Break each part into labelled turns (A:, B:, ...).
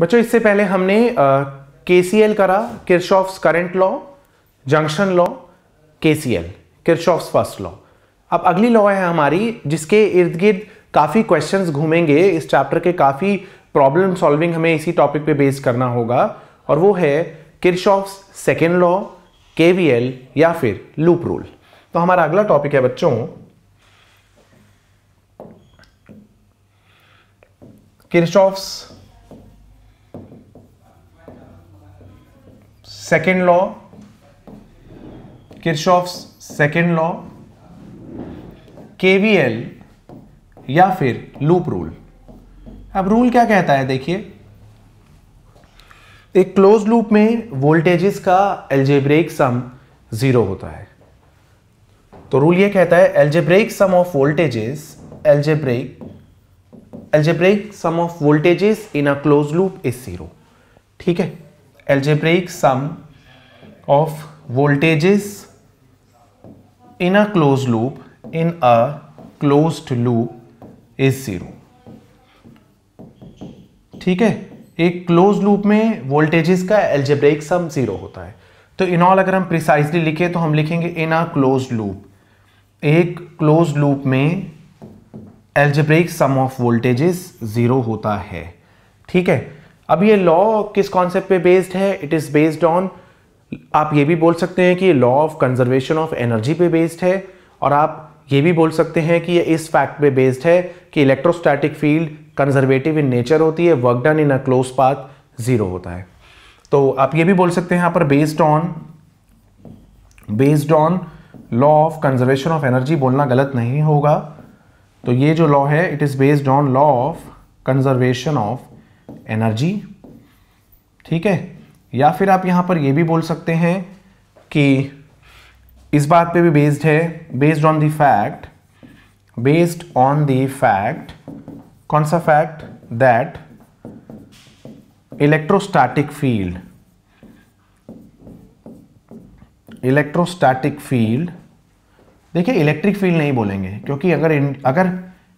A: बच्चों इससे पहले हमने के सी एल करा Kirchhoff's current law junction law K C L Kirchhoff's first law अब अगली लॉ है हमारी जिसके इर्द गिर्द काफ़ी क्वेश्चंस घूमेंगे इस चैप्टर के काफ़ी प्रॉब्लम सॉल्विंग हमें इसी टॉपिक पे बेस करना होगा और वो है Kirchhoff's second law K V L या फिर लूप रूल तो हमारा अगला टॉपिक है बच्चों Kirchhoff's second law Kirchhoff's second law KVL या फिर लूप रूल अब रूल क्या कहता है देखिए एक क्लोज लूप में वोल्टेजेस का एल्जेब्रेक सम जीरो होता है तो रूल ये कहता है algebraic sum of voltages algebraic algebraic sum of voltages in a close loop is zero ठीक है algebraic sum of voltages in a close loop in a closed loop is zero ठीक है एक क्लोज लूप में voltages का algebraic sum zero होता है तो इनऑल अगर हम प्रिसाइसली लिखे तो हम लिखेंगे इन अ क्लोज लूप एक क्लोज लूप में algebraic sum of voltages zero होता है ठीक है अब ये लॉ किस कॉन्सेप्ट पे बेस्ड है इट इज़ बेस्ड ऑन आप ये भी बोल सकते हैं कि ये law of conservation of energy पे बेस्ड है और आप ये भी बोल सकते हैं कि ये इस फैक्ट पे बेस्ड है कि electrostatic field conservative in nature होती है work done in a close path zero होता है तो आप ये भी बोल सकते हैं यहाँ पर based on based on law of conservation of energy बोलना गलत नहीं होगा तो ये जो लॉ है it is based on law of conservation of energy ठीक है या फिर आप यहां पर यह भी बोल सकते हैं कि इस बात पे भी बेस्ड है based on the fact based on the fact कौन सा fact that electrostatic field electrostatic field देखिए इलेक्ट्रिक फील्ड नहीं बोलेंगे क्योंकि अगर अगर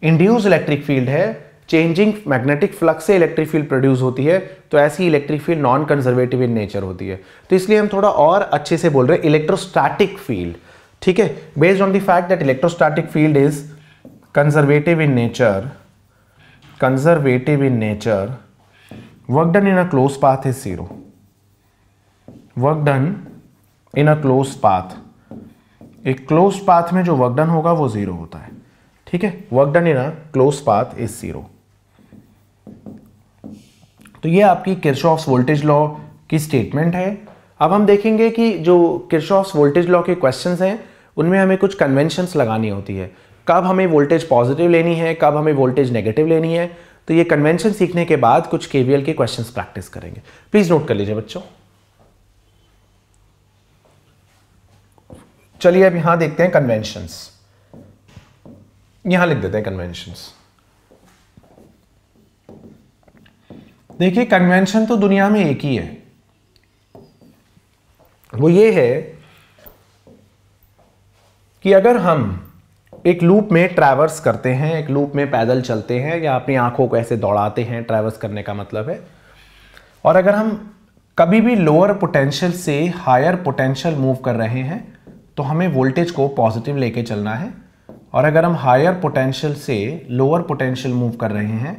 A: इंड्यूस इलेक्ट्रिक फील्ड है चेंजिंग मैग्नेटिक फ्लक्स से इलेक्ट्रिक फील्ड प्रोड्यूस होती है तो ऐसी electric field non conservative in nature होती है तो इसलिए हम थोड़ा और अच्छे से बोल रहे हैं इलेक्ट्रोस्टैटिक फील्ड ठीक है based on the fact that electrostatic field is conservative in nature conservative in nature work done in a close path is zero work done in a close path एक क्लोज पाथ में जो work done होगा वो zero होता है ठीक है work done in a close path is zero तो ये आपकी किरशॉफ्स वोल्टेज लॉ की स्टेटमेंट है अब हम देखेंगे कि जो किरशॉफ्स वोल्टेज लॉ के क्वेश्चन हैं उनमें हमें कुछ कन्वेंशंस लगानी होती है कब हमें वोल्टेज पॉजिटिव लेनी है कब हमें वोल्टेज नेगेटिव लेनी है तो ये कन्वेंशन सीखने के बाद कुछ केवीएल के क्वेश्चन प्रैक्टिस करेंगे प्लीज़ नोट कर लीजिए बच्चों चलिए अब यहां देखते हैं कन्वेंशंस यहां लिख देते हैं कन्वेंशंस देखिए कन्वेंशन तो दुनिया में एक ही है वो ये है कि अगर हम एक लूप में ट्रैवर्स करते हैं एक लूप में पैदल चलते हैं या अपनी आंखों को ऐसे दौड़ाते हैं ट्रैवर्स करने का मतलब है और अगर हम कभी भी लोअर पोटेंशियल से हायर पोटेंशियल मूव कर रहे हैं तो हमें वोल्टेज को पॉजिटिव लेके चलना है और अगर हम हायर पोटेंशियल से लोअर पोटेंशियल मूव कर रहे हैं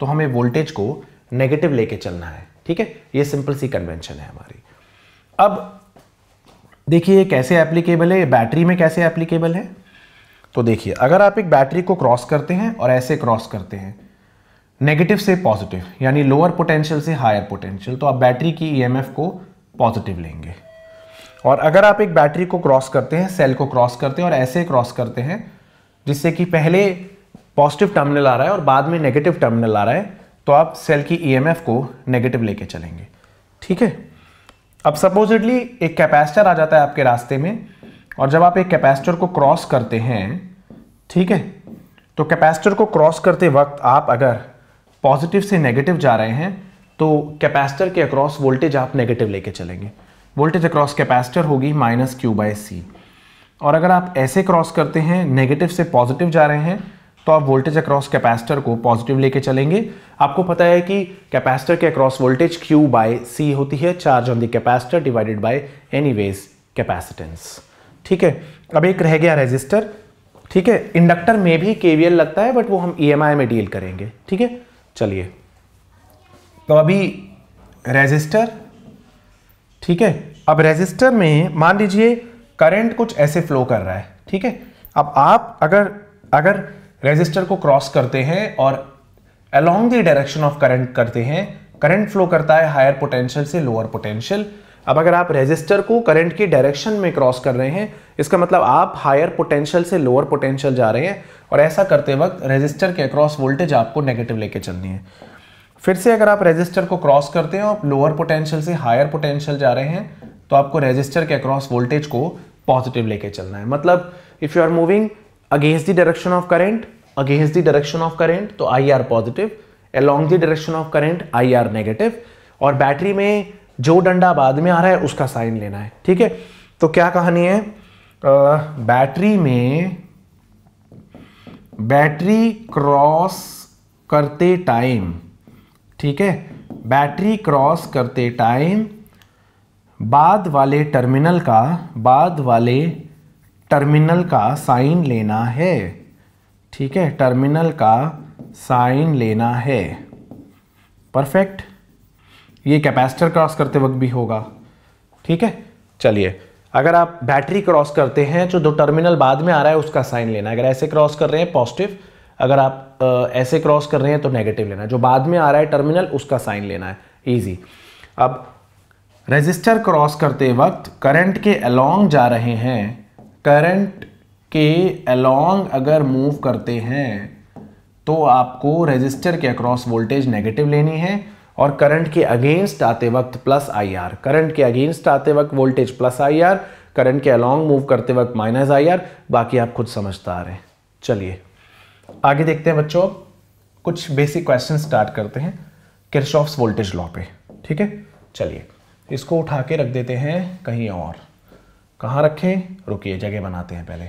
A: तो हमें वोल्टेज को नेगेटिव लेके चलना है ठीक है ये सिंपल सी कन्वेंशन है हमारी अब देखिए ये कैसे एप्लीकेबल है ये बैटरी में कैसे एप्लीकेबल है तो देखिए अगर आप एक बैटरी को क्रॉस करते हैं और ऐसे क्रॉस करते हैं नेगेटिव से पॉजिटिव यानी लोअर पोटेंशियल से हायर पोटेंशियल तो आप बैटरी की ई e को पॉजिटिव लेंगे और अगर आप एक बैटरी को क्रॉस करते हैं सेल को क्रॉस करते हैं और ऐसे क्रॉस करते हैं जिससे कि पहले पॉजिटिव टर्मिनल आ रहा है और बाद में नेगेटिव टर्मिनल आ रहा है तो आप सेल की ईएमएफ e को नेगेटिव लेके चलेंगे ठीक है अब सपोजिटली एक कैपेसिटर आ जाता है आपके रास्ते में और जब आप एक कैपेसिटर को क्रॉस करते हैं ठीक है तो कैपेसिटर को क्रॉस करते वक्त आप अगर पॉजिटिव से नेगेटिव जा रहे हैं तो कैपेसिटर के अक्रॉस वोल्टेज आप नेगेटिव लेके चलेंगे वोल्टेज अक्रॉस कैपेसिटर होगी माइनस क्यू बाई सी और अगर आप ऐसे क्रॉस करते हैं नेगेटिव से पॉजिटिव जा रहे हैं तो आप वोल्टेज अक्रॉस कैपेसिटर को पॉजिटिव लेके चलेंगे आपको पता है कि कैपेसिटर के across voltage Q by C होती है charge on the capacitor divided by any ways capacitance ठीक है अब एक रह गया रेजिस्टर ठीक है इंडक्टर में भी केवीएल लगता है बट वो हम ईएमआई e में डील करेंगे ठीक है चलिए तो अभी रेजिस्टर ठीक है अब रेजिस्टर में मान लीजिए करंट कुछ ऐसे फ्लो कर रहा है ठीक है अब आप अगर अगर रेजिस्टर को क्रॉस करते हैं और along the direction of current करते हैं करंट फ्लो करता है हायर पोटेंशियल से लोअर पोटेंशियल अब अगर आप रेजिस्टर को करंट की डायरेक्शन में क्रॉस कर रहे हैं इसका मतलब आप हायर पोटेंशियल से लोअर पोटेंशियल जा रहे हैं और ऐसा करते वक्त रेजिस्टर के अक्रॉस वोल्टेज आपको नेगेटिव लेके चलनी है फिर से अगर आप रेजिस्टर को क्रॉस करते हैं और लोअर पोटेंशियल से हायर पोटेंशियल जा रहे हैं तो आपको रेजिस्टर के अक्रॉस वोल्टेज को पॉजिटिव लेके चलना है मतलब if you are moving against the direction of current against the direction of current तो I R positive along the direction of current I R negative और बैटरी में जो डंडा बाद में आ रहा है उसका साइन लेना है ठीक है तो क्या कहानी है आ, बैटरी में बैटरी क्रॉस करते टाइम ठीक है बैटरी क्रॉस करते टाइम बाद वाले टर्मिनल का बाद वाले टर्मिनल का साइन लेना है ठीक है टर्मिनल का साइन लेना है परफेक्ट ये कैपेसिटर क्रॉस करते वक्त भी होगा ठीक है चलिए अगर आप बैटरी क्रॉस करते हैं जो दो टर्मिनल बाद में आ रहा है उसका साइन लेना है अगर ऐसे क्रॉस कर रहे हैं पॉजिटिव अगर आप आ, ऐसे क्रॉस कर रहे हैं तो नेगेटिव लेना है जो बाद में आ रहा है टर्मिनल उसका साइन लेना है ईजी अब रजिस्टर क्रॉस करते वक्त करंट के अलोंग जा रहे हैं करंट के अलोंग अगर मूव करते हैं तो आपको रेजिस्टर के अक्रॉस वोल्टेज नेगेटिव लेनी है और करंट के अगेंस्ट आते वक्त प्लस आईआर करंट के अगेंस्ट आते वक्त वोल्टेज प्लस आईआर करंट के अलोंग मूव करते वक्त माइनस आईआर बाकी आप खुद समझता आ रहे हैं चलिए आगे देखते हैं बच्चों कुछ बेसिक क्वेश्चन स्टार्ट करते हैं किरशॉफ्स वोल्टेज लॉ पे ठीक है चलिए इसको उठा के रख देते हैं कहीं और कहां रखें रुकिए जगह बनाते हैं पहले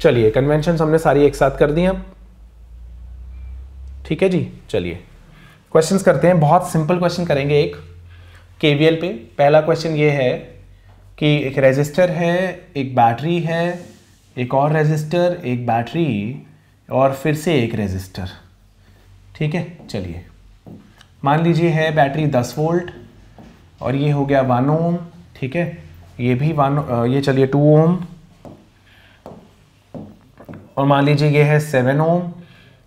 A: चलिए कन्वेंशन हमने सारी एक साथ कर दी अब ठीक है जी चलिए क्वेश्चंस करते हैं बहुत सिंपल क्वेश्चन करेंगे एक केवीएल पे पहला क्वेश्चन ये है कि एक रेजिस्टर है एक बैटरी है एक और रेजिस्टर एक बैटरी और फिर से एक रेजिस्टर ठीक है चलिए मान लीजिए है बैटरी 10 वोल्ट और ये हो गया वन ओम ठीक है ये भी वन ये चलिए टू ओम और मान लीजिए ये है सेवन ओम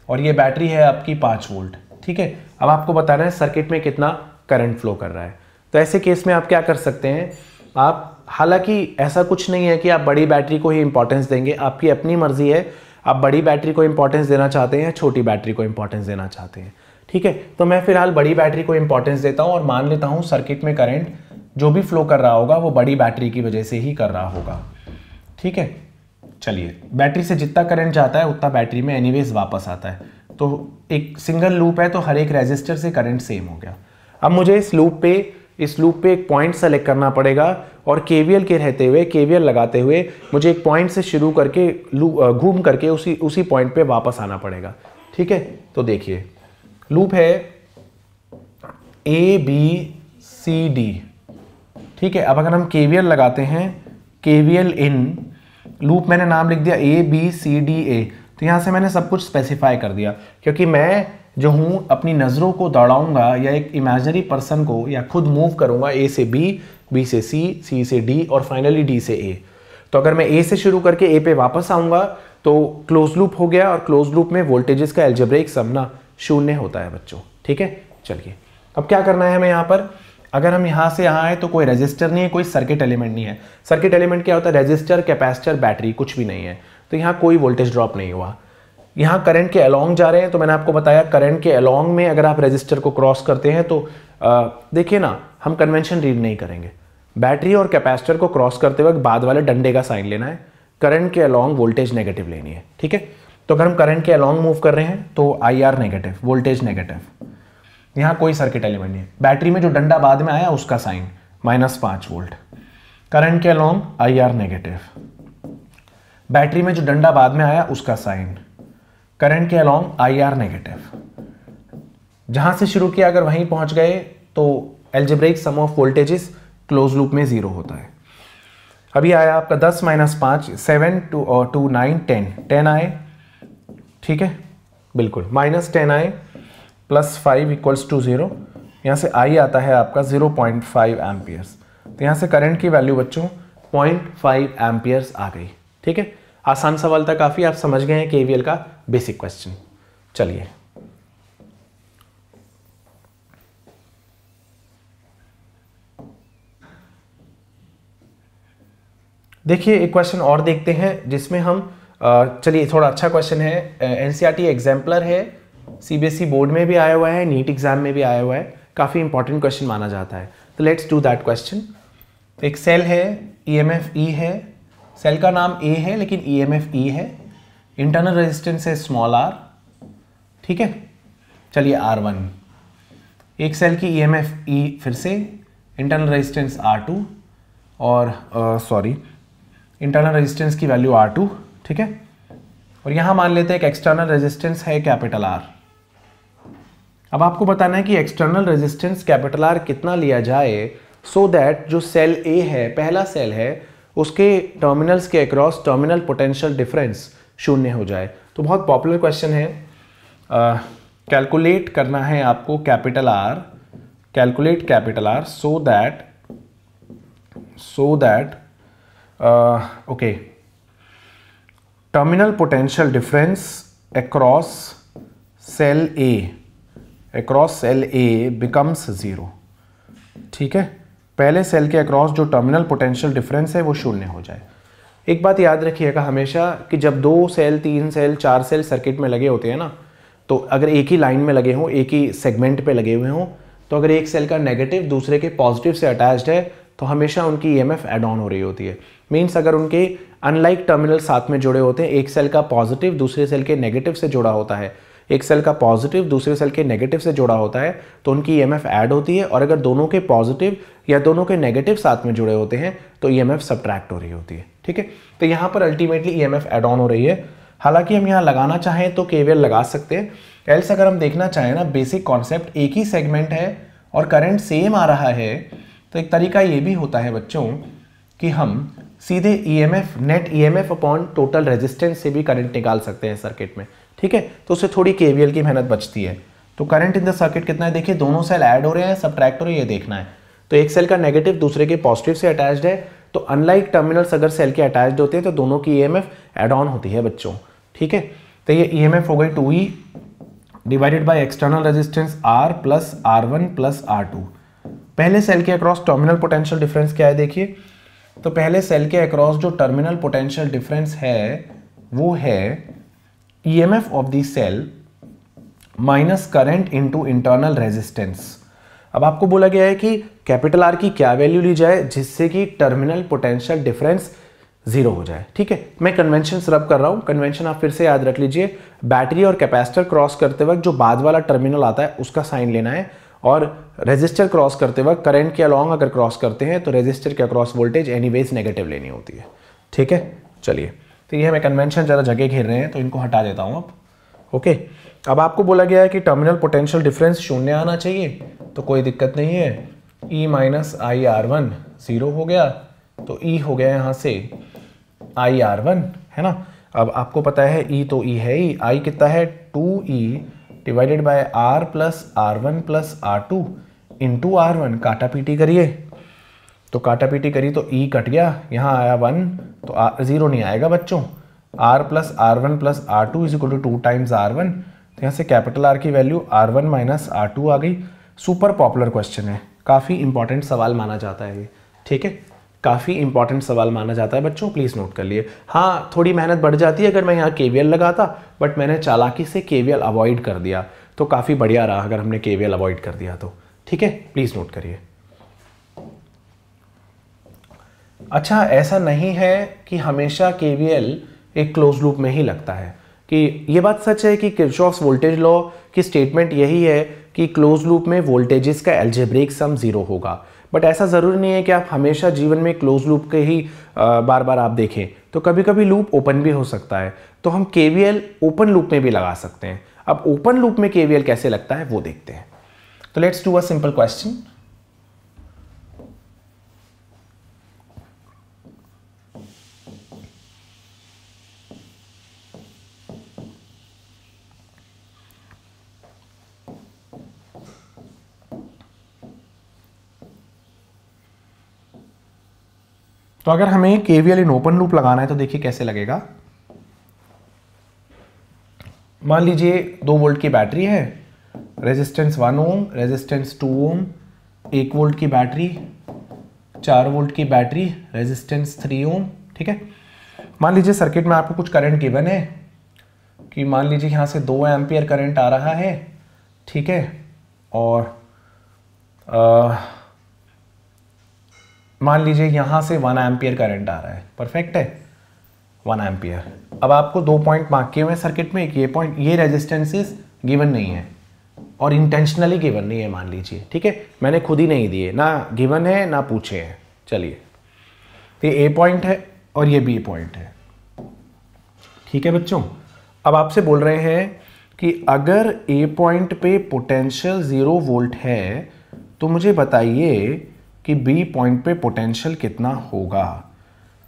A: और ये बैटरी है आपकी पाँच वोल्ट ठीक है अब आपको बता रहे है सर्किट में कितना करंट फ्लो कर रहा है तो ऐसे केस में आप क्या कर सकते हैं आप हालांकि ऐसा कुछ नहीं है कि आप बड़ी बैटरी को ही इंपॉर्टेंस देंगे आपकी अपनी मर्ज़ी है आप बड़ी बैटरी को इंपॉर्टेंस देना चाहते हैं या छोटी बैटरी को इंपॉर्टेंस देना चाहते हैं ठीक है तो मैं फिलहाल बड़ी बैटरी को इंपॉर्टेंस देता हूँ और मान लेता हूँ सर्किट में करंट जो भी फ्लो कर रहा होगा वो बड़ी बैटरी की वजह से ही कर रहा होगा ठीक है चलिए बैटरी से जितना करंट जाता है उतना बैटरी में एनी वापस आता है तो एक सिंगल लूप है तो हर एक रेजिस्टर से करंट सेम हो गया अब मुझे इस लूप पे इस लूप पे एक पॉइंट सेलेक्ट करना पड़ेगा और केवीएल के रहते हुए केवीएल लगाते हुए मुझे एक पॉइंट से शुरू करके घूम करके उसी उसी पॉइंट पे वापस आना पड़ेगा ठीक है तो देखिए लूप है ए बी सी डी ठीक है अब अगर हम केवीएल लगाते हैं केवीएल इन लूप मैंने नाम लिख दिया A B C D A तो यहाँ से मैंने सब कुछ स्पेसिफाई कर दिया क्योंकि मैं जो हूँ अपनी नज़रों को दौड़ाऊँगा या एक इमेजनरी पर्सन को या खुद मूव करूँगा ए से बी बी से सी सी से डी और फाइनली डी से ए तो अगर मैं ए से शुरू करके ए पे वापस आऊँगा तो क्लोज लूप हो गया और क्लोज लूप में वोल्टेजेस का एल्जब्रेक सामना शून्य होता है बच्चों ठीक है चलिए अब क्या करना है हमें यहाँ पर अगर हम यहाँ से यहाँ आए तो कोई रजिस्टर नहीं है कोई सर्किट एलिमेंट नहीं है सर्किट एलिमेंट क्या होता है रजिस्टर कैपेसिटर बैटरी कुछ भी नहीं है तो यहाँ कोई वोल्टेज ड्रॉप नहीं हुआ यहाँ करंट के अलोंग जा रहे हैं तो मैंने आपको बताया करंट के अलोंग में अगर आप रजिस्टर को क्रॉस करते हैं तो देखिए ना हम कन्वेंशन रीड नहीं करेंगे बैटरी और कैपेसिटर को क्रॉस करते वक्त बाद वाले डंडे का साइन लेना है करंट के अलोंग वोल्टेज नेगेटिव लेनी है ठीक है तो अगर हम करंट के अलोंग मूव कर रहे हैं तो I R negative voltage negative यहाँ कोई सर्किट एलिमेंट नहीं है बैटरी में जो डंडा बाद में आया उसका साइन माइनस पांच वोल्ट करंट के along I R negative battery में जो डंडा बाद में आया उसका साइन करंट के अलोंग आई आर नेगेटिव जहां से शुरू किया अगर वहीं पहुंच गए तो algebraic sum of voltages close loop में जीरो होता है अभी आया आपका दस माइनस पाँच सेवन टू और टू नाइन टेन टेन आए ठीक है बिल्कुल माइनस टेन आए plus five equals to zero यहाँ से आई आता है आपका ज़ीरो पॉइंट फाइव एम्पियर्स तो यहाँ से करंट की वैल्यू बच्चों पॉइंट फाइव एम्पियर्स आ गई ठीक है आसान सवाल था काफ़ी आप समझ गए हैं केवीएल का बेसिक क्वेश्चन चलिए देखिए एक क्वेश्चन और देखते हैं जिसमें हम चलिए थोड़ा अच्छा क्वेश्चन है एनसीआरटी एग्जाम्पलर e है सीबीएसई बोर्ड e में भी आया हुआ है नीट एग्जाम में भी आया हुआ है काफ़ी इंपॉर्टेंट क्वेश्चन माना जाता है तो लेट्स डू दैट क्वेश्चन एक सेल है ई एम एफ ई है सेल का नाम ए है लेकिन ई एम एफ ई है इंटरनल रेजिस्टेंस है स्मॉल आर ठीक है चलिए आर वन एक सेल की ई एम एफ ई फिर से इंटरनल रेजिस्टेंस आर टू और सॉरी इंटरनल रेजिस्टेंस की वैल्यू आर टू ठीक है और यहाँ मान लेते हैं कि एक्सटर्नल रेजिस्टेंस है कैपिटल आर अब आपको बताना है कि एक्सटर्नल रेजिस्टेंस कैपिटल आर कितना लिया जाए सो so दैट जो सेल ए है पहला सेल है उसके टर्मिनल्स के अक्रॉस टर्मिनल पोटेंशियल डिफरेंस शून्य हो जाए तो बहुत पॉपुलर क्वेश्चन है कैलकुलेट करना है आपको capital R calculate capital R so that so that okay terminal potential difference across cell A across cell A becomes zero ठीक है पहले सेल के अक्रॉस जो टर्मिनल पोटेंशियल डिफरेंस है वो शून्य हो जाए एक बात याद रखिएगा हमेशा कि जब दो सेल तीन सेल चार सेल सर्किट में लगे होते हैं ना तो अगर एक ही लाइन में लगे हों एक ही सेगमेंट पे लगे हुए हों तो अगर एक सेल का नेगेटिव दूसरे के पॉजिटिव से अटैच्ड है तो हमेशा उनकी E M F add on हो रही होती है मीन्स अगर उनके अनलाइक टर्मिनल साथ में जुड़े होते हैं एक सेल का पॉजिटिव दूसरे सेल के नेगेटिव से जुड़ा होता है एक सेल का पॉजिटिव दूसरे सेल के नेगेटिव से जुड़ा होता है तो उनकी ई e ऐड होती है और अगर दोनों के पॉजिटिव या दोनों के नेगेटिव साथ में जुड़े होते हैं तो ई e एम हो रही होती है ठीक है तो यहाँ पर ultimately E M add on हो रही है हालांकि हम यहाँ लगाना चाहें तो केवियर लगा सकते हैं एल्स अगर हम देखना चाहें ना बेसिक कॉन्सेप्ट एक ही सेगमेंट है और करंट सेम आ रहा है तो एक तरीका ये भी होता है बच्चों कि हम सीधे E M F net E M F upon total resistance से भी करंट निकाल सकते हैं सर्किट में ठीक है तो उससे थोड़ी के की मेहनत बचती है तो करंट इन द सर्किट कितना है देखिए दोनों सेल ऐड हो रहे हैं सब्ट्रैक्ट हो रहे हैं ये देखना है तो एक सेल का नेगेटिव दूसरे के पॉजिटिव से अटैच्ड है तो अनलाइक टर्मिनल्स अगर सेल के अटैच होते हैं तो दोनों की ई एड ऑन होती है बच्चों ठीक है तो ये ई हो गई two E divided by external resistance R plus R one plus R two पहले सेल के अक्रॉस टर्मिनल पोटेंशियल डिफरेंस क्या है देखिए तो पहले सेल के अक्रॉस जो टर्मिनल पोटेंशियल डिफरेंस है वो है EMF of the cell minus current into internal resistance अब आपको बोला गया है कि कैपिटल आर की क्या वैल्यू ली जाए जिससे कि टर्मिनल पोटेंशियल डिफरेंस जीरो हो जाए ठीक है मैं कन्वेंशन रब कर रहा हूँ कन्वेंशन आप फिर से याद रख लीजिए बैटरी और कैपेसिटर क्रॉस करते वक्त जो बाद वाला टर्मिनल आता है उसका साइन लेना है और रेजिस्टर क्रॉस करते वक्त करंट के अलॉन्ग अगर क्रॉस करते हैं तो रेजिस्टर के अक्रॉस वोल्टेज एनी नेगेटिव लेनी होती है ठीक है चलिए तो ये हमें कन्वेंशन ज़्यादा जगह घेर रहे हैं तो इनको हटा देता हूँ अब ओके अब आपको बोला गया है कि टर्मिनल पोटेंशियल डिफरेंस शून्य आना चाहिए तो कोई दिक्कत नहीं है E minus I R one zero हो गया तो ई e हो गया यहाँ से आई आर वन है ना अब आपको पता है ई e तो ई e है ही आई कितना है two E divided by R plus R one plus R two into R one काटा पीटी करिए तो काटा पीटी करी तो ई कट गया यहाँ आया वन तो आर ज़ीरो नहीं आएगा बच्चों R plus R one plus R two is equal to two times R one तो यहाँ से कैपिटल आर की value R one minus R two आ गई सुपर पॉपुलर क्वेश्चन है काफ़ी इंपॉर्टेंट सवाल माना जाता है ये ठीक है काफ़ी इंपॉर्टेंट सवाल माना जाता है बच्चों प्लीज़ नोट कर लिए हाँ थोड़ी मेहनत बढ़ जाती है अगर मैं यहाँ के लगाता बट मैंने चालाकी से के अवॉइड कर दिया तो काफ़ी बढ़िया रहा अगर हमने के अवॉइड कर दिया तो ठीक है प्लीज़ नोट करिए अच्छा ऐसा नहीं है कि हमेशा के एक क्लोज लूप में ही लगता है कि ये बात सच है कि किरचॉफ्स वोल्टेज लॉ की स्टेटमेंट यही है कि क्लोज लूप में वोल्टेजेस का एल्जेब्रिक सम ज़ीरो होगा बट ऐसा ज़रूरी नहीं है कि आप हमेशा जीवन में क्लोज लूप के ही बार बार आप देखें तो कभी कभी लूप ओपन भी हो सकता है तो हम के ओपन लूप में भी लगा सकते हैं अब ओपन लूप में के कैसे लगता है वो देखते हैं तो let's do a simple question तो अगर हमें केवीएल इन ओपन लूप लगाना है तो देखिए कैसे लगेगा मान लीजिए दो वोल्ट की बैटरी है resistance one ohm resistance two ohm एक वोल्ट की बैटरी चार वोल्ट की बैटरी रेजिस्टेंस थ्री ओम ठीक है मान लीजिए सर्किट में आपको कुछ करंट गिवन है कि मान लीजिए यहाँ से दो एम्पियर करंट आ रहा है ठीक है और आ, मान लीजिए यहाँ से वन एम्पियर करंट आ रहा है परफेक्ट है वन एम्पियर अब आपको दो पॉइंट मार्क किए हुए हैं सर्किट में एक ये पॉइंट ये रेजिस्टेंसेस गिवन नहीं है और इंटेंशनली गिवन नहीं है मान लीजिए ठीक है मैंने खुद ही नहीं दिए ना गिवन है ना पूछे हैं चलिए तो ये ए पॉइंट है और ये बी पॉइंट है ठीक है बच्चों अब आपसे बोल रहे हैं कि अगर ए पॉइंट पे पोटेंशियल ज़ीरो वोल्ट है तो मुझे बताइए कि बी पॉइंट पे पोटेंशियल कितना होगा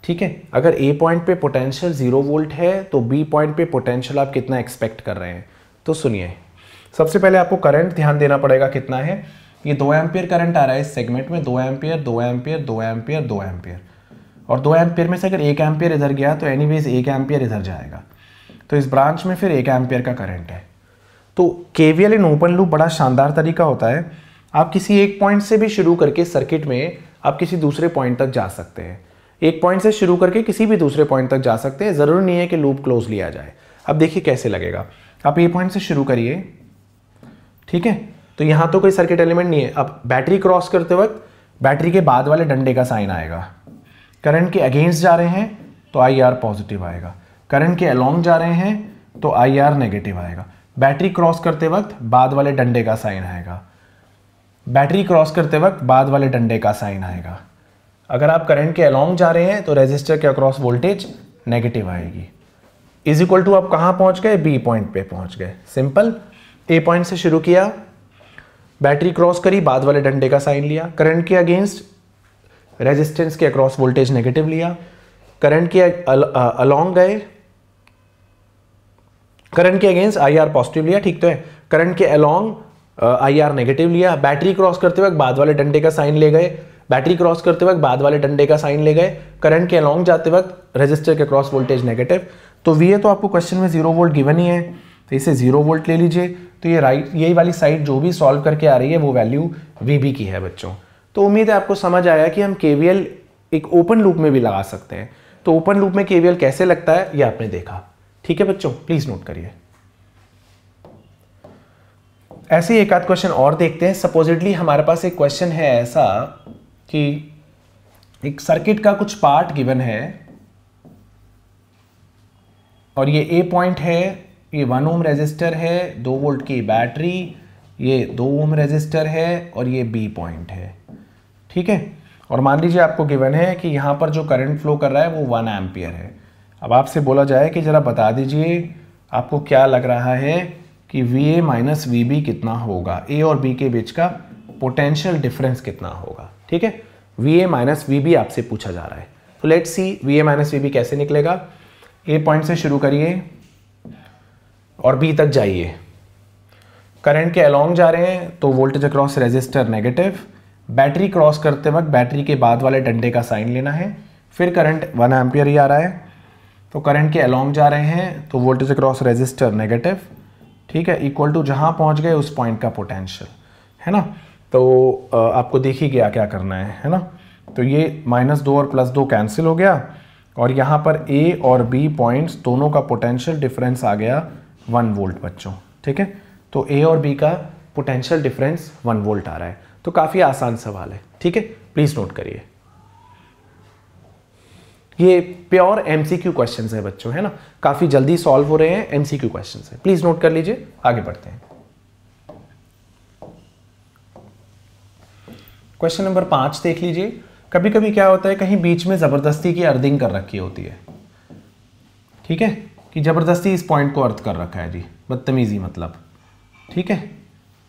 A: ठीक है अगर ए पॉइंट पे पोटेंशियल ज़ीरो वोल्ट है तो बी पॉइंट पे पोटेंशियल आप कितना एक्सपेक्ट कर रहे हैं तो सुनिए सबसे पहले आपको करंट ध्यान देना पड़ेगा कितना है ये दो एम्पियर करंट आ रहा है इस सेगमेंट में दो एम्पियर दो एम्पियर दो एम्पियर दो एम्पियर और दो एम्पियर में से अगर एक एम्पियर इधर गया तो एनी वेज एक एम्पियर इधर जाएगा तो इस ब्रांच में फिर एक एम्पियर का करंट है तो के इन ओपन लूप बड़ा शानदार तरीका होता है आप किसी एक पॉइंट से भी शुरू करके सर्किट में आप किसी दूसरे पॉइंट तक जा सकते हैं एक पॉइंट से शुरू करके किसी भी दूसरे पॉइंट तक जा सकते हैं ज़रूरी नहीं है कि लूप क्लोज लिया जाए अब देखिए कैसे लगेगा आप ए पॉइंट से शुरू करिए ठीक है तो यहाँ तो कोई सर्किट एलिमेंट नहीं है अब बैटरी क्रॉस करते वक्त बैटरी के बाद वाले डंडे का साइन आएगा करंट के अगेंस्ट जा रहे हैं तो आई आर पॉजिटिव आएगा करंट के अलोंग जा रहे हैं तो आई आर नेगेटिव आएगा बैटरी क्रॉस करते वक्त बाद वाले डंडे का साइन आएगा बैटरी क्रॉस करते वक्त बाद वाले डंडे का साइन आएगा अगर आप करंट के अलोंग जा रहे हैं तो रेजिस्टर के अक्रॉस वोल्टेज नेगेटिव आएगी इज इक्वल टू आप कहाँ पहुँच गए बी पॉइंट पे पहुँच गए सिंपल ए पॉइंट से शुरू किया बैटरी क्रॉस करी बाद वाले डंडे का साइन लिया करंट के अगेंस्ट रेजिस्टेंस के अक्रॉस वोल्टेज नेगेटिव लिया करंट के अलोंग गए करंट के अगेंस्ट आई आर पॉजिटिव लिया ठीक तो है करंट के अलोंग आई आर नेगेटिव लिया बैटरी क्रॉस करते वक्त बाद वाले डंडे का साइन ले गए बैटरी क्रॉस करते वक्त बाद वाले डंडे का साइन ले गए करंट के अलॉन्ग जाते वक्त रजिस्टर के क्रॉस वोल्टेज नेगेटिव तो वी तो आपको क्वेश्चन में जीरो वोल्ट गिवन ही है तो इसे जीरो वोल्ट ले लीजिए तो ये राइट यही वाली साइड जो भी सॉल्व करके आ रही है वो वैल्यू वी की है बच्चों तो उम्मीद है आपको समझ आया कि हम के एक ओपन लूप में भी लगा सकते हैं तो ओपन लूप में के कैसे लगता है ये आपने देखा ठीक है बच्चों प्लीज़ नोट करिए ऐसे ही एक आध क्वेश्चन और देखते हैं सपोजिटली हमारे पास एक क्वेश्चन है ऐसा कि एक सर्किट का कुछ पार्ट गिवन है और ये ए पॉइंट है ये वन ओम रेजिस्टर है दो वोल्ट की बैटरी ये दो ओम रेजिस्टर है और ये बी पॉइंट है ठीक है और मान लीजिए आपको गिवन है कि यहाँ पर जो करंट फ्लो कर रहा है वो वन एम्पियर है अब आपसे बोला जाए कि ज़रा बता दीजिए आपको क्या लग रहा है कि V A minus V B कितना होगा ए और बी के बीच का पोटेंशियल डिफरेंस कितना होगा ठीक है V A minus V B आपसे पूछा जा रहा है तो let see V A minus V B कैसे निकलेगा ए पॉइंट से शुरू करिए और बी तक जाइए करंट के अलोंग जा रहे हैं तो voltage across resistor negative battery cross करते वक्त बैटरी के बाद वाले डंडे का साइन लेना है फिर करंट वन एम्पियर ही आ रहा है तो करंट के अलोंग जा रहे हैं तो वोल्टेज अक्रॉस रेजिस्टर नेगेटिव ठीक है इक्वल टू जहाँ पहुँच गए उस पॉइंट का पोटेंशियल है ना तो आपको देखिए क्या क्या करना है है ना तो ये माइनस दो और प्लस दो कैंसिल हो गया और यहाँ पर ए और बी पॉइंट्स दोनों का पोटेंशियल डिफरेंस आ गया वन वोल्ट बच्चों ठीक है तो ए और बी का पोटेंशियल डिफरेंस वन वोल्ट आ रहा है तो काफ़ी आसान सवाल है ठीक है प्लीज़ नोट करिए ये pure M C Q question है बच्चों है ना काफ़ी जल्दी सॉल्व हो रहे हैं एम सी क्यू क्वेश्चन है प्लीज़ नोट कर लीजिए आगे बढ़ते हैं क्वेश्चन नंबर पांच देख लीजिए कभी कभी क्या होता है कहीं बीच में ज़बरदस्ती की अर्थिंग कर रखी होती है ठीक है कि ज़बरदस्ती इस पॉइंट को अर्थ कर रखा है जी बदतमीज़ी मतलब ठीक है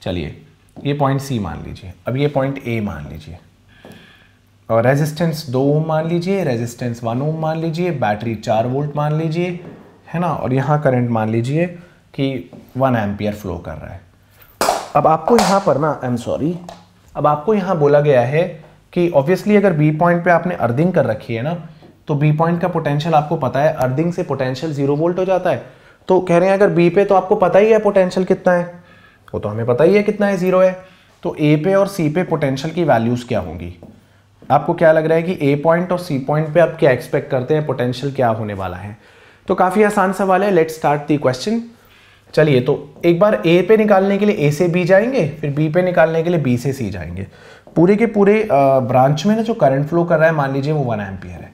A: चलिए ये पॉइंट सी मान लीजिए अब ये पॉइंट ए मान लीजिए और रेजिस्टेंस दो ओम मान लीजिए रेजिस्टेंस वन ओम मान लीजिए बैटरी चार वोल्ट मान लीजिए है ना और यहाँ करंट मान लीजिए कि वन एम्पियर फ्लो कर रहा है अब आपको यहाँ पर ना आई एम सॉरी अब आपको यहाँ बोला गया है कि ऑब्वियसली अगर बी पॉइंट पे आपने अर्दिंग कर रखी है ना तो बी पॉइंट का पोटेंशियल आपको पता है अर्दिंग से पोटेंशियल जीरो वोल्ट हो जाता है तो कह रहे हैं अगर बी पे तो आपको पता ही है पोटेंशियल कितना है वो तो हमें पता ही है कितना है जीरो है तो ए पे और सी पे पोटेंशियल की वैल्यूज़ क्या होंगी आपको क्या लग रहा है कि ए पॉइंट और सी पॉइंट पे आप क्या एक्सपेक्ट करते हैं पोटेंशियल क्या होने वाला है तो काफ़ी आसान सवाल है लेट स्टार्ट दी क्वेश्चन चलिए तो एक बार ए पे निकालने के लिए ए से बी जाएंगे फिर बी पे निकालने के लिए बी से सी जाएंगे पूरे के पूरे ब्रांच में ना जो करंट फ्लो कर रहा है मान लीजिए वो वन एम्पियर है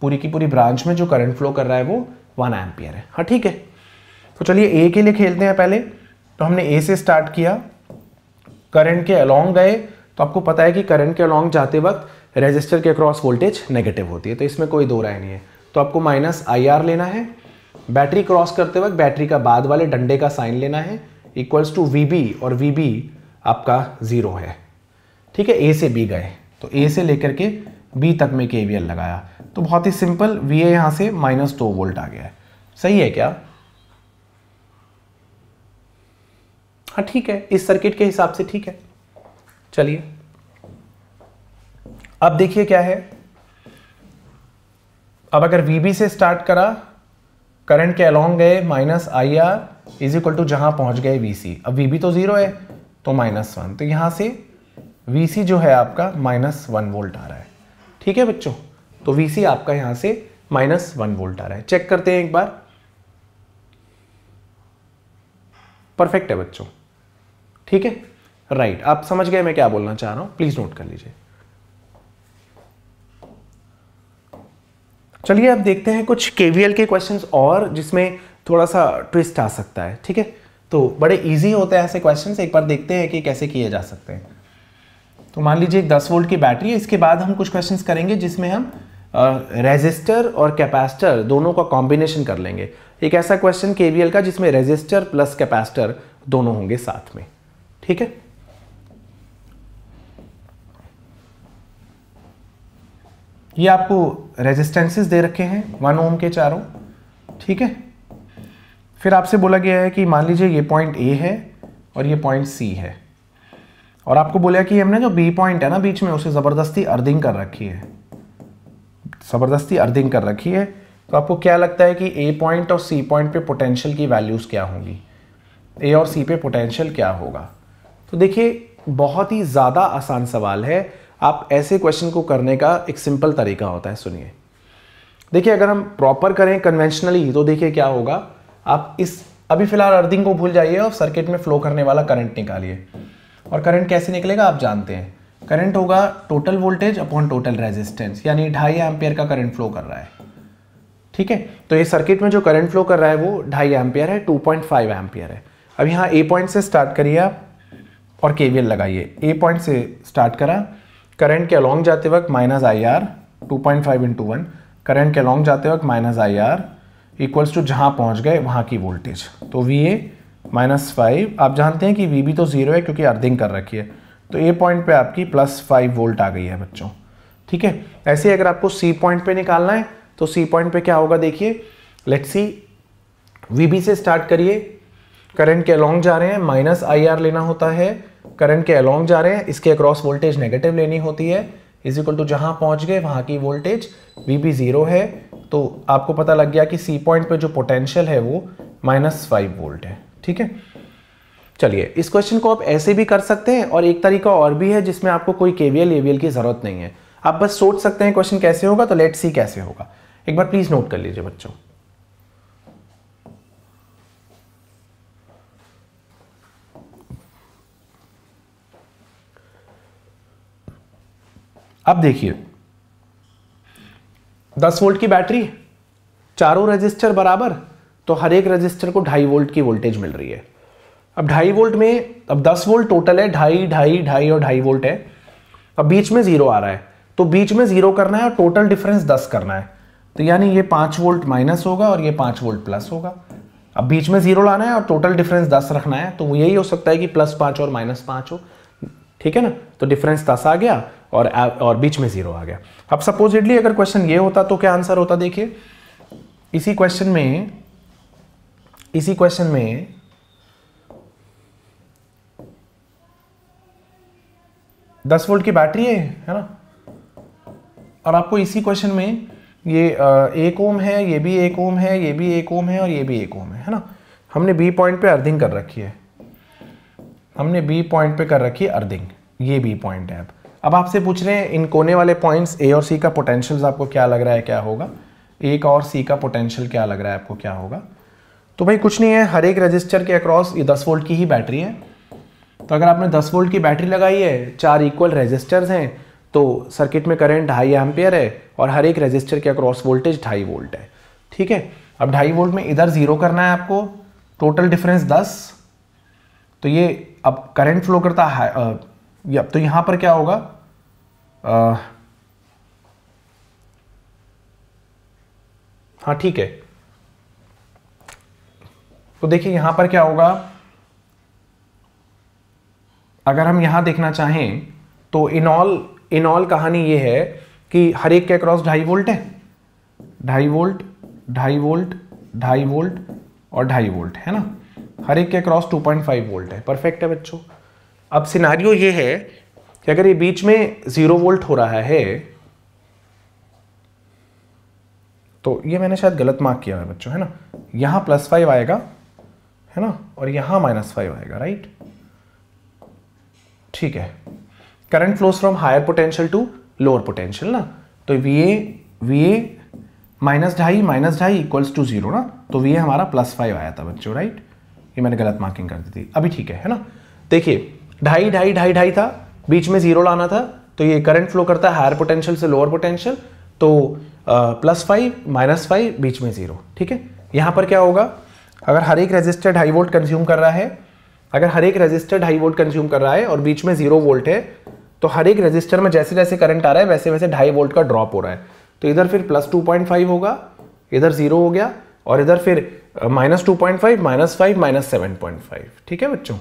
A: पूरी की पूरी ब्रांच में जो करंट फ्लो कर रहा है वो वन एम्पियर है हाँ ठीक है तो चलिए ए के लिए खेलते हैं पहले तो हमने ए से स्टार्ट किया करंट के अलोंग गए तो आपको पता है कि करंट के अलॉन्ग जाते वक्त रेजिस्टर के क्रॉस वोल्टेज नेगेटिव होती है तो इसमें कोई दो राय नहीं है तो आपको माइनस आई आर लेना है बैटरी क्रॉस करते वक्त बैटरी का बाद वाले डंडे का साइन लेना है इक्वल्स टू वी बी और वी बी आपका ज़ीरो है ठीक है ए से बी गए तो ए से लेकर के बी तक में के लगाया तो बहुत ही सिंपल वी ए यहाँ से माइनस दो वोल्ट आ गया है सही है क्या हाँ ठीक है इस सर्किट के हिसाब से ठीक है चलिए अब देखिए क्या है अब अगर वी से स्टार्ट करा करंट के अलोंग गए minus I R is equal to जहां पहुंच गए वी अब वी तो जीरो है तो माइनस वन तो यहां से वी जो है आपका माइनस वन वोल्ट आ रहा है ठीक है बच्चों तो वी आपका यहां से माइनस वन वोल्ट आ रहा है चेक करते हैं एक बार परफेक्ट है बच्चों ठीक है राइट right, आप समझ गए मैं क्या बोलना चाह रहा हूं प्लीज नोट कर लीजिए चलिए अब देखते हैं कुछ केवीएल के क्वेश्चंस और जिसमें थोड़ा सा ट्विस्ट आ सकता है ठीक है तो बड़े इजी होते हैं ऐसे क्वेश्चंस एक बार देखते हैं कि कैसे किए जा सकते हैं तो मान लीजिए एक 10 वोल्ट की बैटरी है इसके बाद हम कुछ क्वेश्चंस करेंगे जिसमें हम रेजिस्टर और कैपेसिटर दोनों का कॉम्बिनेशन कर लेंगे एक ऐसा क्वेश्चन के का जिसमें रजिस्टर प्लस कैपेसिटर दोनों होंगे साथ में ठीक है ये आपको रेजिस्टेंसेस दे रखे हैं वन ओम के चारों ठीक है फिर आपसे बोला गया है कि मान लीजिए ये पॉइंट ए है और ये पॉइंट सी है और आपको बोला कि हमने जो बी पॉइंट है ना बीच में उसे ज़बरदस्ती अर्दिंग कर रखी है ज़बरदस्ती अर्दिंग कर रखी है तो आपको क्या लगता है कि ए पॉइंट और सी पॉइंट पे पोटेंशियल की वैल्यूज़ क्या होंगी ए और सी पे पोटेंशियल क्या होगा तो देखिए बहुत ही ज़्यादा आसान सवाल है आप ऐसे क्वेश्चन को करने का एक सिंपल तरीका होता है सुनिए देखिए अगर हम प्रॉपर करें कन्वेंशनली तो देखिए क्या होगा आप इस अभी फिलहाल अर्थिंग को भूल जाइए और सर्किट में फ्लो करने वाला करंट निकालिए और करंट कैसे निकलेगा आप जानते हैं करंट होगा total voltage upon total resistance यानी ढाई एम्पियर का करंट फ्लो कर रहा है ठीक है तो ये सर्किट में जो करंट फ्लो कर रहा है वो ढाई एम्पियर है टू पॉइंट फाइव एम्पियर है अब यहाँ ए पॉइंट से स्टार्ट करिए आप और केवीएल लगाइए ए पॉइंट से स्टार्ट करा करंट के अलॉन्ग जाते वक्त minus I R two point five into one current के अलोंग जाते वक्त minus I R equals to जहाँ पहुँच गए वहाँ की वोल्टेज तो वी ए माइनस फाइव आप जानते हैं कि वी बी तो ज़ीरो है क्योंकि अर्थिंग कर रखी है तो ए पॉइंट पे आपकी प्लस फाइव वोल्ट आ गई है बच्चों ठीक है ऐसे अगर आपको सी पॉइंट पे निकालना है तो सी पॉइंट पे क्या होगा देखिए लेट सी वी बी से स्टार्ट करिए करंट के अलॉन्ग जा रहे हैं माइनस आई आर लेना होता है करंट के अलोंग जा रहे हैं इसके अक्रॉस वोल्टेज नेगेटिव लेनी होती है इज इक्वल टू जहाँ पहुँच गए वहाँ की वोल्टेज वी बी ज़ीरो है तो आपको पता लग गया कि सी पॉइंट पे जो पोटेंशियल है वो माइनस फाइव वोल्ट है ठीक है चलिए इस क्वेश्चन को आप ऐसे भी कर सकते हैं और एक तरीका और भी है जिसमें आपको कोई केवीएल एवीएल की ज़रूरत नहीं है आप बस सोच सकते हैं क्वेश्चन कैसे होगा तो लेट सी कैसे होगा एक बार प्लीज़ नोट कर लीजिए बच्चों अब देखिए 10 वोल्ट की बैटरी चारों रजिस्टर बराबर तो हर एक रजिस्टर को ढाई वोल्ट की वोल्टेज मिल रही है अब ढाई वोल्ट में अब 10 वोल्ट टोटल है ढाई ढाई ढाई और ढाई वोल्ट है अब बीच में जीरो आ रहा है तो बीच में जीरो करना है और टोटल डिफरेंस दस करना है तो यानी ये पांच वोल्ट माइनस होगा और ये पांच वोल्ट प्लस होगा अब बीच में जीरो लाना है और टोटल डिफरेंस दस रखना है तो यही हो सकता है कि प्लस पांच और माइनस पांच हो ठीक है ना तो डिफरेंस दस आ गया और और बीच में जीरो आ गया अब सपोजिटली अगर क्वेश्चन ये होता तो क्या आंसर होता देखिए इसी क्वेश्चन में इसी क्वेश्चन में दस वोल्ट की बैटरी है है ना और आपको इसी क्वेश्चन में ये एक ओम है ये भी एक ओम है ये भी एक ओम है और ये भी एक ओम है है ना हमने बी पॉइंट पे अर्थिंग कर रखी है हमने बी पॉइंट पे कर रखी अर्थिंग ये बी पॉइंट है अब अब आपसे पूछ रहे हैं इन कोने वाले पॉइंट्स ए और सी का पोटेंशियल आपको क्या लग रहा है क्या होगा ए का और सी का पोटेंशियल क्या लग रहा है आपको क्या होगा तो भाई कुछ नहीं है हर एक रजिस्टर के अक्रॉस ये दस वोल्ट की ही बैटरी है तो अगर आपने दस वोल्ट की बैटरी लगाई है चार इक्वल रजिस्टर्स हैं तो सर्किट में करंट ढाई एम्पियर है और हर एक रजिस्टर के अक्रॉस वोल्टेज ढाई वोल्ट है ठीक है अब ढाई वोल्ट में इधर ज़ीरो करना है आपको टोटल डिफरेंस दस तो ये अब करंट फ्लो करता है या, तो यहां पर क्या होगा हाँ ठीक है तो देखिए यहां पर क्या होगा अगर हम यहां देखना चाहें तो इनऑल इनऑल कहानी ये है कि हर एक के अक्रॉस ढाई वोल्ट है ढाई वोल्ट ढाई वोल्ट ढाई वोल्ट और ढाई वोल्ट है ना हर एक के अक्रॉस 2.5 वोल्ट है परफेक्ट है बच्चों अब सिनारियो ये है कि अगर ये बीच में ज़ीरो वोल्ट हो रहा है तो ये मैंने शायद गलत मार्क किया है बच्चों है ना यहां प्लस फाइव आएगा है ना और यहां माइनस फाइव आएगा राइट ठीक है current flows from higher potential to lower potential ना तो V A V A minus ढाई माइनस ढाई इक्वल्स टू जीरो ना तो वी ए हमारा प्लस फाइव आया था बच्चों राइट ये मैंने गलत मार्किंग कर दी थी अभी ठीक है है ना देखिए ढाई ढाई ढाई ढाई था बीच में जीरो लाना था तो ये करंट फ्लो करता है हायर पोटेंशियल से लोअर पोटेंशियल तो प्लस फाइव माइनस फाइव बीच में जीरो ठीक है यहाँ पर क्या होगा अगर हर एक रजिस्टर ढाई वोल्ट कंज्यूम कर रहा है अगर हर एक रजिस्टर ढाई वोल्ट कंज्यूम कर रहा है और बीच में जीरो वोल्ट है तो हर एक रजिस्टर में जैसे जैसे करंट आ रहा है वैसे वैसे ढाई वोल्ट का ड्रॉप हो रहा है तो इधर फिर प्लस टू पॉइंट फाइव होगा इधर जीरो हो गया और इधर फिर minus two point five minus five minus seven point five ठीक है बच्चों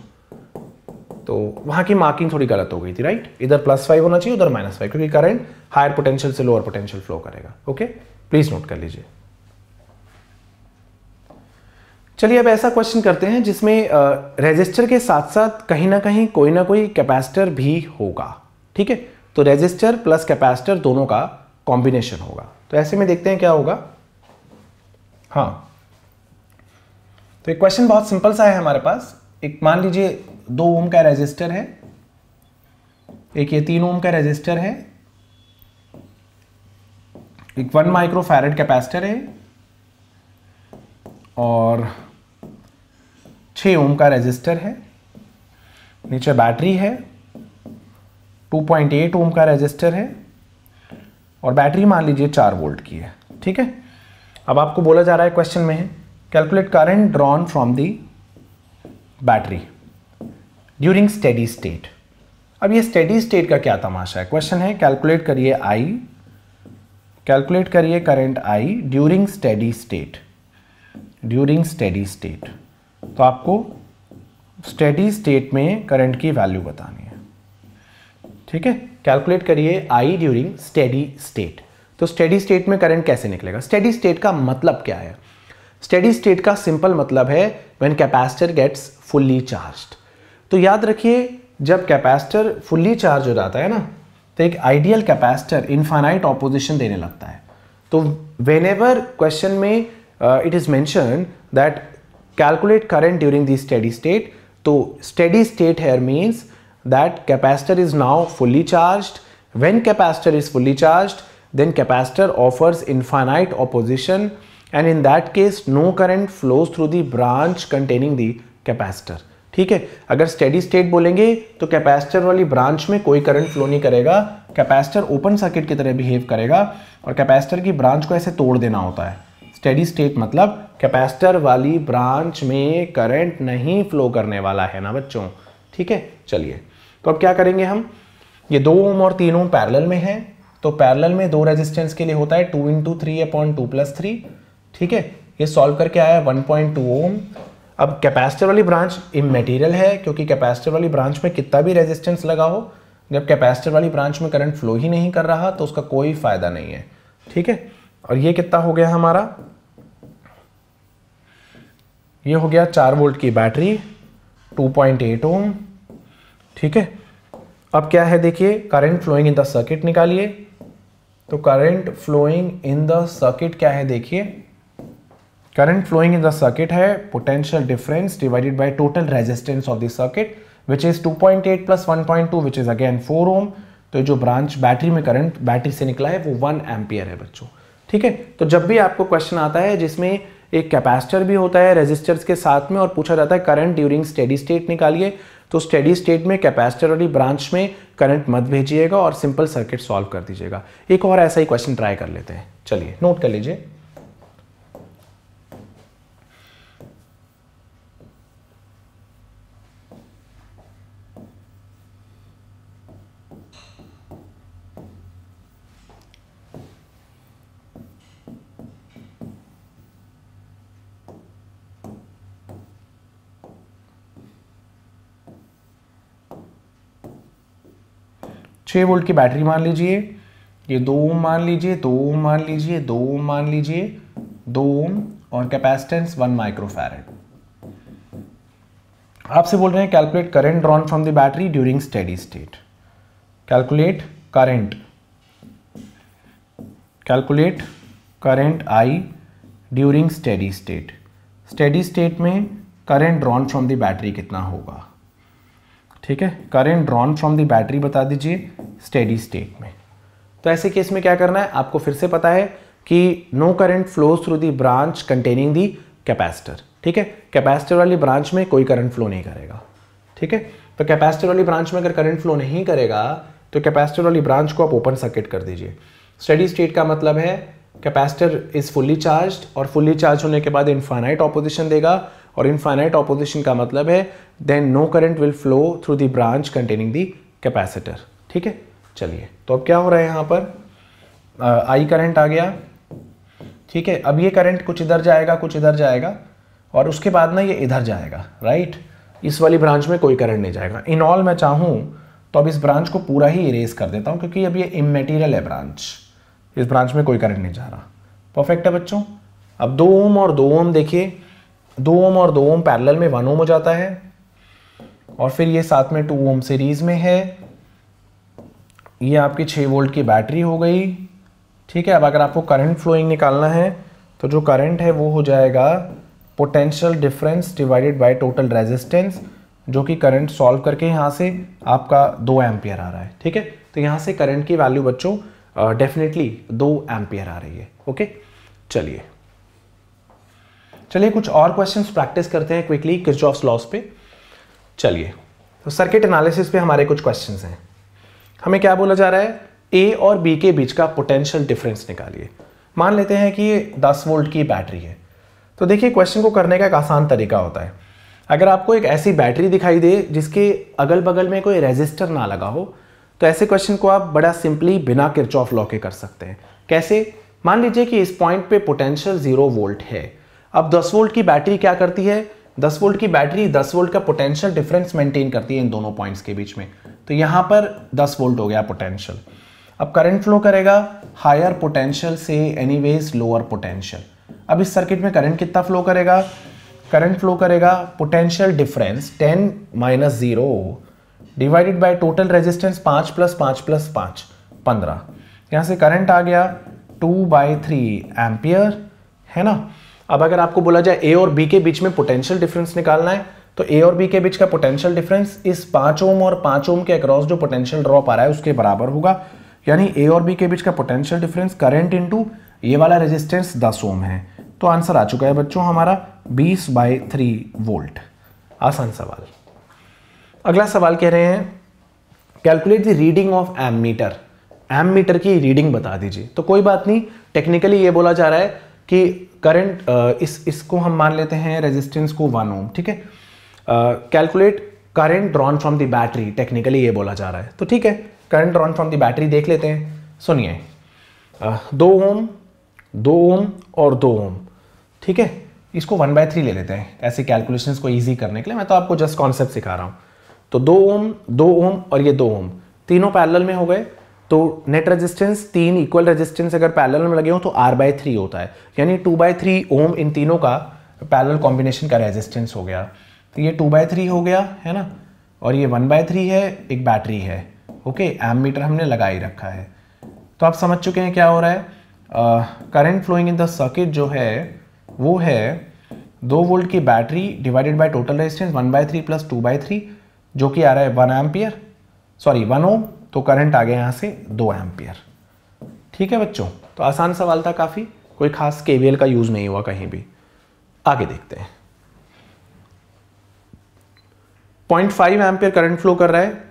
A: तो वहां की मार्किंग थोड़ी गलत हो गई थी राइट इधर प्लस फाइव होना चाहिए उधर माइनस फाइव क्योंकि करंट हायर पोटेंशियल से लोअर पोटेंशियल फ्लो करेगा ओके प्लीज नोट कर लीजिए चलिए अब ऐसा क्वेश्चन करते हैं जिसमें रजिस्टर के साथ साथ कहीं ना कहीं कोई ना कोई कैपेसिटर भी होगा ठीक है तो रजिस्टर प्लस कैपेसिटर दोनों का कॉम्बिनेशन होगा तो ऐसे में देखते हैं क्या होगा हाँ तो एक क्वेश्चन बहुत सिंपल सा है हमारे पास एक मान लीजिए दो ओम का रेजिस्टर है एक ये तीन ओम का रेजिस्टर है एक वन माइक्रो फैरड कैपेसिटर है और छ ओम का रेजिस्टर है नीचे बैटरी है 2.8 ओम का रेजिस्टर है और बैटरी मान लीजिए चार वोल्ट की है ठीक है अब आपको बोला जा रहा है क्वेश्चन में है calculate current drawn from the battery during steady state अब ये स्टडी स्टेट का क्या तमाशा है क्वेश्चन है कैलकुलेट करिए आई कैलकुलेट करिए current I during steady state during steady state तो आपको स्टडी स्टेट में करंट की वैल्यू बतानी है ठीक है कैलकुलेट करिए आई ड्यूरिंग स्टडी स्टेट तो स्टडी स्टेट में करंट कैसे निकलेगा स्टडी स्टेट का मतलब क्या है स्टेडी स्टेट का सिंपल मतलब है when capacitor gets fully charged तो याद रखिए जब कैपेसिटर फुल्ली चार्ज हो जाता है ना तो एक आइडियल कैपेसिटर इनफाइनाइट ऑपोजिशन देने लगता है तो वेन एवर क्वेश्चन में it is mentioned that calculate current during the steady state तो steady state here means that capacitor is now fully charge when capacitor is fully charge then capacitor offers infinite opposition and in that case no current flows through the branch containing the capacitor ठीक है अगर steady state बोलेंगे तो capacitor वाली branch में कोई current flow नहीं करेगा कैपेसिटर ओपन सर्किट की तरह बिहेव करेगा और कैपेसिटर की ब्रांच को ऐसे तोड़ देना होता है स्टेडी स्टेट मतलब कैपेसिटर वाली ब्रांच में करंट नहीं फ्लो करने वाला है ना बच्चों ठीक है चलिए तो अब क्या करेंगे हम ये दो ओम और तीन ओम पैरल में है तो पैरल में दो रेजिस्टेंस के लिए होता है two into three upon two plus three ठीक है ये सॉल्व करके आया 1.2 ओम अब कैपेसिटर वाली ब्रांच इमेटीरियल है क्योंकि कैपेसिटर वाली ब्रांच में कितना भी रेजिस्टेंस लगा हो जब कैपेसिटर वाली ब्रांच में करंट फ्लो ही नहीं कर रहा तो उसका कोई फ़ायदा नहीं है ठीक है और ये कितना हो गया हमारा ये हो गया चार वोल्ट की बैटरी 2.8 ओम ठीक है अब क्या है देखिए current flowing in the circuit निकालिए तो current flowing in the circuit क्या है देखिए current flowing in the circuit है potential difference divided by total resistance of the circuit which is 2.8 point 1.2 which is again 4 ohm तो जो branch battery में current battery से निकला है वो वन एम्पियर है बच्चों ठीक है तो जब भी आपको क्वेश्चन आता है जिसमें एक कैपेसिटर भी होता है रेजिस्टर्स के साथ में और पूछा जाता है करंट ड्यूरिंग स्टेडी स्टेट निकालिए तो स्टेडी स्टेट में कैपेसिटर वाली ब्रांच में करंट मत भेजिएगा और सिंपल सर्किट सॉल्व कर दीजिएगा एक और ऐसा ही क्वेश्चन ट्राई कर लेते हैं चलिए नोट कर लीजिए छः वोल्ट की बैटरी मान लीजिए ये दो ओम मान लीजिए दो ओम मान लीजिए दो ओम मान लीजिए दो ओम और कैपेसिटेंस वन माइक्रोफेरेट आपसे बोल रहे हैं calculate current drawn from the battery during steady state calculate current calculate current I during steady state steady state में current drawn from the battery कितना होगा ठीक है current drawn from the battery बता दीजिए स्टेडी स्टेट में तो ऐसे केस में क्या करना है आपको फिर से पता है कि no current flows through the branch containing the capacitor ठीक है कैपेसिटर वाली ब्रांच में कोई करंट फ्लो नहीं करेगा ठीक है तो कैपेसिटर वाली ब्रांच में अगर करंट फ्लो नहीं करेगा तो कैपेसिटर वाली ब्रांच को आप ओपन सर्किट कर दीजिए स्टडी स्टेट का मतलब है कैपेसिटर इज़ फुल्ली चार्ज और फुल्ली चार्ज होने के बाद इन्फाइनाइट ऑपोजिशन देगा और इनफाइनाइट ऑपोजिशन का मतलब है then no current will flow through the branch containing the capacitor ठीक है चलिए तो अब क्या हो रहा है यहाँ पर आई करंट आ गया ठीक है अब ये करंट कुछ इधर जाएगा कुछ इधर जाएगा और उसके बाद ना ये इधर जाएगा राइट इस वाली ब्रांच में कोई करंट नहीं जाएगा इन ऑल मैं चाहूँ तो अब इस ब्रांच को पूरा ही इरेज कर देता हूँ क्योंकि अब ये इमेटीरियल है ब्रांच इस ब्रांच में कोई करंट नहीं जा रहा परफेक्ट है बच्चों अब दो ओम और दो ओम देखिए दो ओम और दो ओम पैरेलल में वन ओम हो जाता है और फिर ये साथ में टू ओम सीरीज में है ये आपकी छः वोल्ट की बैटरी हो गई ठीक है अब अगर आपको करंट फ्लोइंग निकालना है तो जो करंट है वो हो जाएगा potential difference divided by total resistance जो कि करंट सॉल्व करके यहाँ से आपका दो एम्पियर आ रहा है ठीक है तो यहाँ से करंट की वैल्यू बच्चों डेफिनेटली दो एम्पियर आ रही है ओके चलिए चलिए कुछ और क्वेश्चन प्रैक्टिस करते हैं क्विकली किच ऑफ लॉस पे चलिए तो सर्किट एनालिसिस पे हमारे कुछ क्वेश्चन हैं हमें क्या बोला जा रहा है ए और बी के बीच का पोटेंशियल डिफरेंस निकालिए मान लेते हैं कि ये 10 वोल्ट की बैटरी है तो देखिए क्वेश्चन को करने का एक आसान तरीका होता है अगर आपको एक ऐसी बैटरी दिखाई दे जिसके अगल बगल में कोई रेजिस्टर ना लगा हो तो ऐसे क्वेश्चन को आप बड़ा सिंपली बिना ऑफ लॉ के कर सकते हैं कैसे मान लीजिए कि इस पॉइंट पे पोटेंशियल जीरो वोल्ट है अब 10 वोल्ट की बैटरी क्या करती है 10 वोल्ट की बैटरी 10 वोल्ट का पोटेंशियल डिफरेंस मेंटेन करती है इन दोनों पॉइंट्स के बीच में तो यहाँ पर 10 वोल्ट हो गया पोटेंशियल अब करंट फ्लो करेगा हायर पोटेंशियल से एनीवेज लोअर पोटेंशियल अब इस सर्किट में करंट कितना फ्लो करेगा करंट फ्लो करेगा potential difference 10 minus zero divided by total resistance 5 plus पाँच प्लस पाँच पंद्रह यहाँ से करंट आ गया 2 बाई थ्री एम्पियर है ना अब अगर आपको बोला जाए ए और बी के बीच में पोटेंशियल डिफरेंस निकालना है तो ए और बी के बीच का पोटेंशियल डिफरेंस इस पांच ओम और पांच ओम के अक्रॉस जो पोटेंशियल ड्रॉप आ रहा है उसके बराबर होगा यानी ए और बी के बीच का पोटेंशियल डिफरेंस करेंट इंटू ये वाला रेजिस्टेंस दस ओम है तो आंसर आ चुका है बच्चों हमारा बीस बाई थ्री वोल्ट आसान सवाल अगला सवाल कह रहे हैं calculate the reading of ammeter ammeter की रीडिंग बता दीजिए तो कोई बात नहीं टेक्निकली ये बोला जा रहा है कि करंट इस इसको हम मान लेते हैं रेजिस्टेंस को वन ओम ठीक है calculate current drawn from the battery technically ये बोला जा रहा है तो ठीक है current drawn from the battery देख लेते हैं सुनिए दो ओम दो ओम और दो ओम ठीक है इसको वन बाय थ्री ले लेते हैं ऐसे कैलकुलेशन को ईजी करने के लिए मैं तो आपको जस्ट कॉन्सेप्ट सिखा रहा हूँ तो दो ओम दो ओम और ये दो ओम तीनों पैरल में हो गए तो नेट रेजिस्टेंस तीन इक्वल रेजिस्टेंस अगर पैरेलल में लगे हो तो आर बाय थ्री होता है यानी टू बाय थ्री ओम इन तीनों का पैरेलल कॉम्बिनेशन का रेजिस्टेंस हो गया तो ये टू बाय थ्री हो गया है ना और ये वन बाय थ्री है एक बैटरी है ओके एम मीटर हमने लगा ही रखा है तो आप समझ चुके हैं क्या हो रहा है current flowing in the circuit जो है वो है दो वोल्ट की battery divided by total resistance one by three plus two by three जो कि आ रहा है one ampere sorry one ohm तो करंट आ गया यहाँ से दो एम्पियर ठीक है बच्चों तो आसान सवाल था काफ़ी कोई खास के का यूज़ नहीं हुआ कहीं भी आगे देखते हैं point five ampere current flow कर रहा है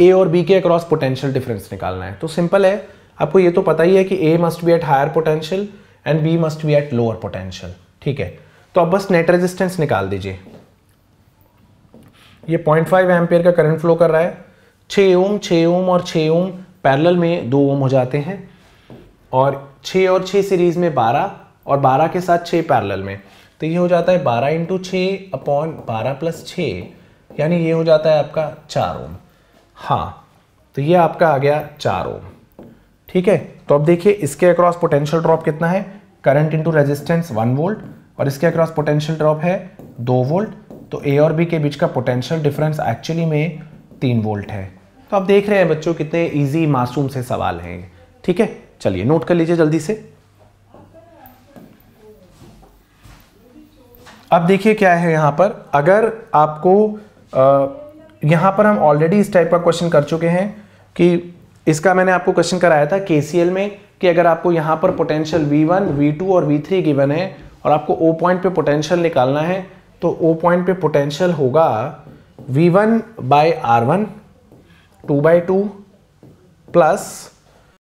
A: ए और बी के अक्रॉस पोटेंशियल डिफरेंस निकालना है तो सिंपल है आपको ये तो पता ही है कि A must be at higher potential and B must be at lower potential ठीक है तो अब बस नेट रेजिस्टेंस निकाल दीजिए ये पॉइंट फाइव एम्पियर का करंट फ्लो कर रहा है छः ओम छः ओम और छः ओम पैरेलल में दो ओम हो जाते हैं और छः और छः सीरीज़ में बारह और बारह के साथ छः पैरेलल में तो ये हो जाता है बारह इंटू छः अपॉन बारह प्लस छः यानी ये हो जाता है आपका चार ओम हाँ तो ये आपका आ गया चार ओम ठीक है तो अब देखिए इसके अक्रॉस पोटेंशियल ड्रॉप कितना है current into resistance one volt और इसके अक्रॉस पोटेंशियल ड्रॉप है दो वोल्ट तो ए और बी के बीच का पोटेंशियल डिफरेंस एक्चुअली में तीन वोल्ट है तो आप देख रहे हैं बच्चों कितने ईजी मासूम से सवाल हैं ठीक है चलिए नोट कर लीजिए जल्दी से अब देखिए क्या है यहां पर अगर आपको आ, यहां पर हम ऑलरेडी इस टाइप का क्वेश्चन कर चुके हैं कि इसका मैंने आपको क्वेश्चन कराया था के में कि अगर आपको यहां पर पोटेंशियल V1, V2 और V3 गिवन है और आपको O पॉइंट पे पोटेंशियल निकालना है तो O पॉइंट पे पोटेंशियल होगा V1 one by R one two by two plus